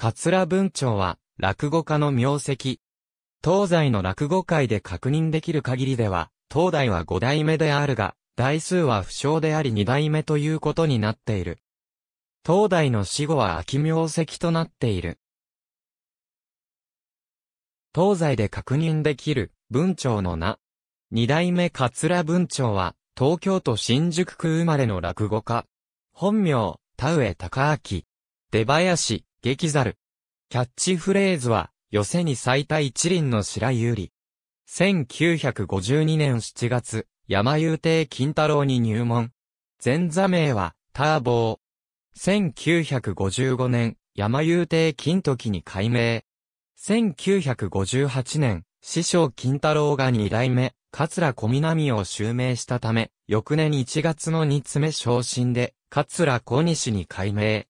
桂文鳥は、落語家の名跡。東西の落語界で確認できる限りでは、東大は五代目であるが、代数は不詳であり二代目ということになっている。東大の死後は秋名跡となっている。東西で確認できる文鳥の名。二代目桂文鳥は、東京都新宿区生まれの落語家。本名、田上隆明。出林、激猿。キャッチフレーズは、寄せに咲いた一輪の白百合。1952年7月、山遊亭金太郎に入門。前座名は、ターボー。1955年、山遊亭金時に改名。1958年、師匠金太郎が二代目、桂小南を襲名したため、翌年1月の二つ目昇進で、桂小西に改名。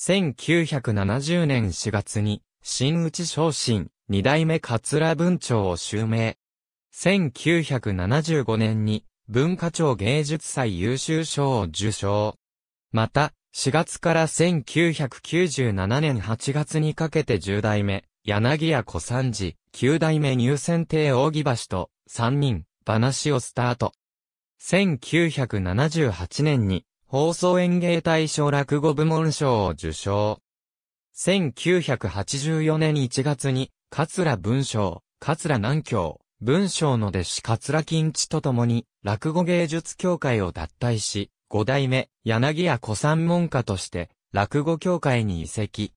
1970年4月に、新内昇進、二代目桂文長を襲名。1975年に、文化庁芸術祭優秀賞を受賞。また、4月から1997年8月にかけて10代目、柳谷小三治、9代目入選帝扇橋と、3人、話をスタート。1978年に、放送演芸大賞落語部門賞を受賞。1984年1月に、桂文章、桂南京、文章の弟子桂金地と共に、落語芸術協会を脱退し、五代目、柳屋古参門下として、落語協会に移籍。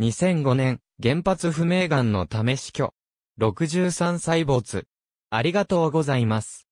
2005年、原発不明癌のため死去。63歳没。ありがとうございます。